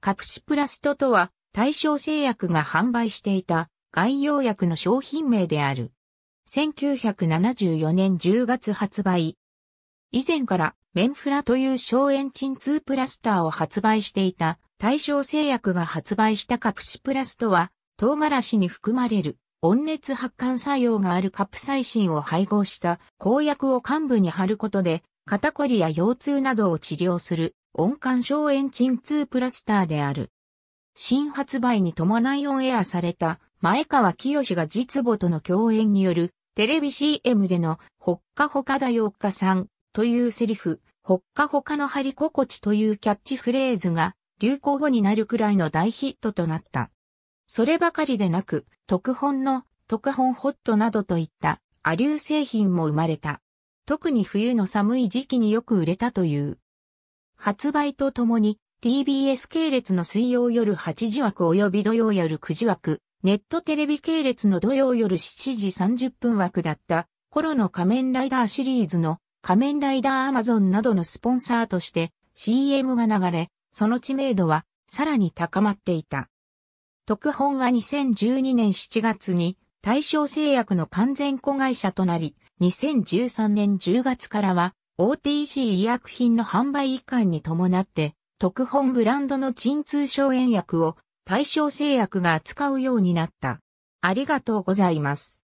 カプチプラストとは、対象製薬が販売していた外用薬の商品名である。1974年10月発売。以前からメンフラという消炎鎮痛プラスターを発売していた対象製薬が発売したカプチプラストは唐辛子に含まれる温熱発汗作用があるカプサイシンを配合した抗薬を患部に貼ることで肩こりや腰痛などを治療する音感消炎鎮痛プラスターである。新発売に伴いオンエアされた前川清が実母との共演によるテレビ CM でのほっかほかだよっかさんというセリフ、ほっかほかの張り心地というキャッチフレーズが流行語になるくらいの大ヒットとなった。そればかりでなく、特本の特本ホットなどといったアリュー製品も生まれた。特に冬の寒い時期によく売れたという。発売とともに TBS 系列の水曜夜8時枠及び土曜夜9時枠、ネットテレビ系列の土曜夜7時30分枠だった頃の仮面ライダーシリーズの仮面ライダーアマゾンなどのスポンサーとして CM が流れ、その知名度はさらに高まっていた。特本は2012年7月に対象製薬の完全子会社となり、2013年10月からは OTC 医薬品の販売移管に伴って、特本ブランドの鎮痛消炎薬を対象製薬が扱うようになった。ありがとうございます。